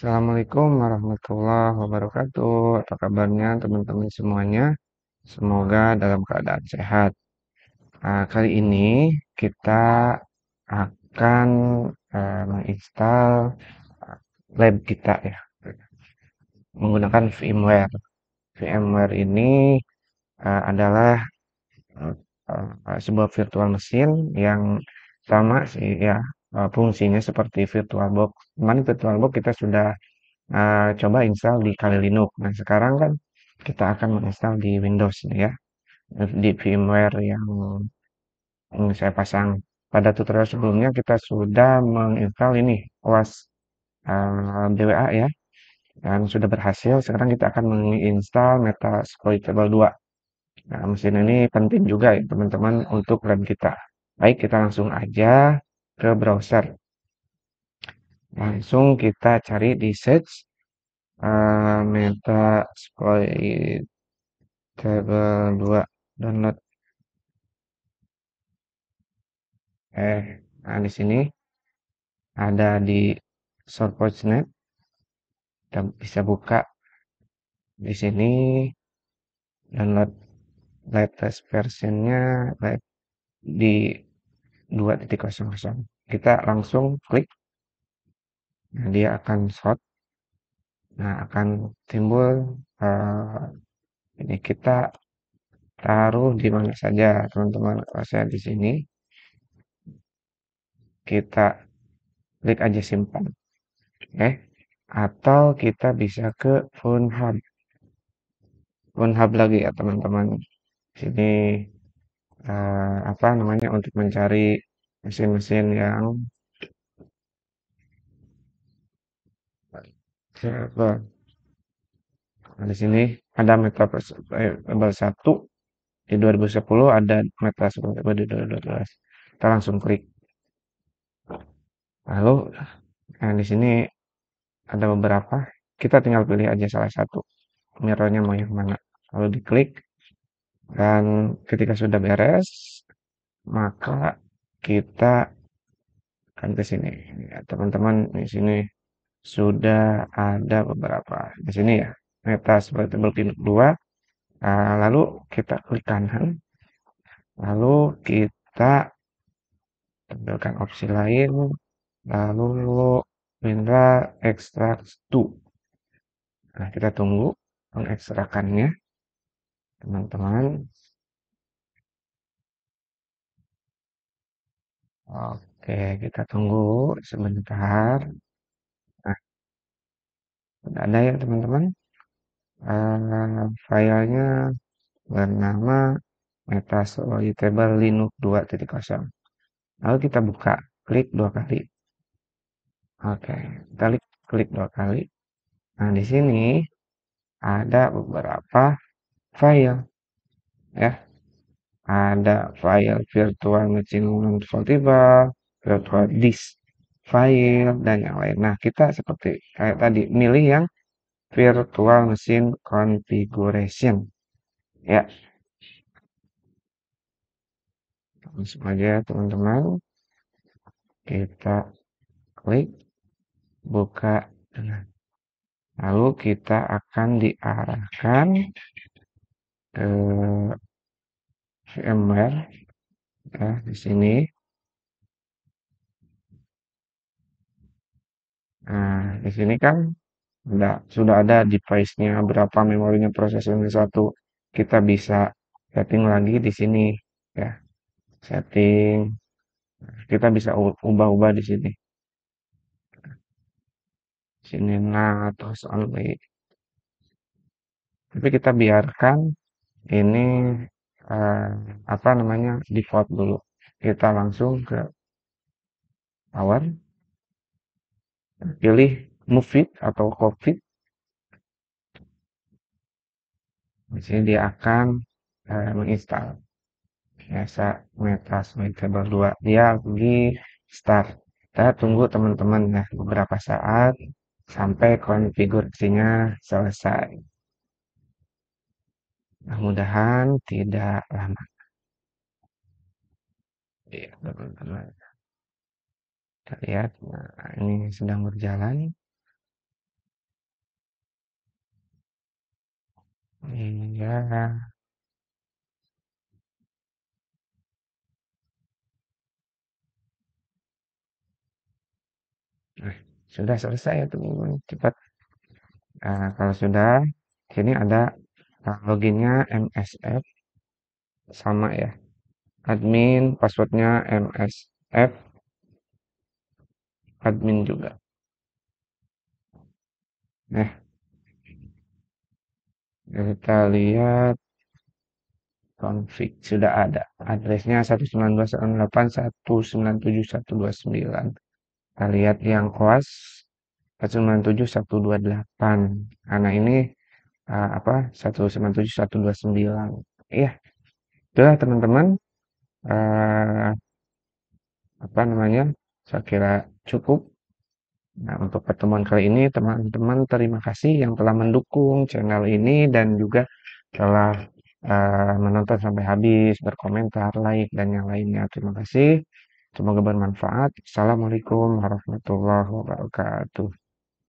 Assalamualaikum warahmatullahi wabarakatuh. Apa kabarnya teman-teman semuanya? Semoga dalam keadaan sehat. Nah, kali ini kita akan eh, menginstal ah, lab kita ya menggunakan VMware. VMware ini eh, adalah eh, sebuah virtual mesin yang sama sih ya fungsinya seperti virtual box kemarin tutorial book kita sudah uh, coba install di Kali Linux. Nah, sekarang kan kita akan menginstal di Windows ya. Di firmware yang saya pasang pada tutorial sebelumnya kita sudah menginstal ini OS uh, eh, BWA ya dan sudah berhasil sekarang kita akan menginstal Meta Exploitable 2 nah mesin ini penting juga ya teman-teman untuk lab kita baik kita langsung aja ke browser langsung kita cari di search uh, meta table 2 download eh nah di sini ada di SourceNet dan bisa buka di sini download latest versionnya di 2.00 kita langsung klik nah, dia akan short nah akan timbul uh, ini kita taruh di mana saja teman-teman kalau saya di sini kita klik aja simpan oke okay. atau kita bisa ke phone hub phone hub lagi ya teman-teman sini uh, apa namanya untuk mencari mesin-mesin yang Nah, di sini ada meta eh, level 1 di 2010 ada meta verbal di 2012. Kita langsung klik. Lalu nah di sini ada beberapa, kita tinggal pilih aja salah satu. Mirrornya mau yang mana. Lalu diklik dan ketika sudah beres maka kita akan ke sini. teman teman-teman di sini sudah ada beberapa di sini ya meta seperti table dua nah, lalu kita klik kanan lalu kita tampilkan opsi lain lalu pindah ekstrak to nah kita tunggu mengekstrakannya teman-teman oke kita tunggu sebentar sudah ada ya teman-teman. Uh, filenya bernama Table Linux 2.0. Lalu kita buka, klik dua kali. Oke, kita klik, klik dua kali. Nah, di sini ada beberapa file. Ya, ada file virtual machine vulnerable, virtual disk, file, dan yang lain. Nah, kita seperti kayak tadi, milih yang virtual machine configuration. Ya. Langsung aja teman-teman. Kita klik buka dengan lalu kita akan diarahkan ke VMware ya, nah, di sini Nah, di sini kan sudah, sudah ada device-nya, berapa memorinya prosesornya satu. Kita bisa setting lagi di sini ya. Setting kita bisa ubah-ubah di sini. Sini nah terus only. Tapi kita biarkan ini eh, apa namanya default dulu. Kita langsung ke power pilih MUFID atau COVID. Di sini dia akan uh, menginstal biasa metas metable 2 dia di start kita tunggu teman-teman nah beberapa saat sampai konfigurasinya selesai mudah-mudahan tidak lama ya teman-teman kita nah, ini sedang berjalan ini iya. nah, sudah selesai ya itu cepat nah, kalau sudah sini ada nah, loginnya msf sama ya admin passwordnya msf admin juga. Nah. nah, kita lihat config sudah ada. Adresnya 192.168.197.129. Kita lihat yang kuas 197.128. Karena ini uh, apa 197.129. Iya. Itulah teman-teman. Uh, apa namanya? Saya kira cukup. Nah, untuk pertemuan kali ini, teman-teman, terima kasih yang telah mendukung channel ini dan juga telah uh, menonton sampai habis, berkomentar, like, dan yang lainnya. Terima kasih. Semoga bermanfaat. Assalamualaikum warahmatullahi wabarakatuh.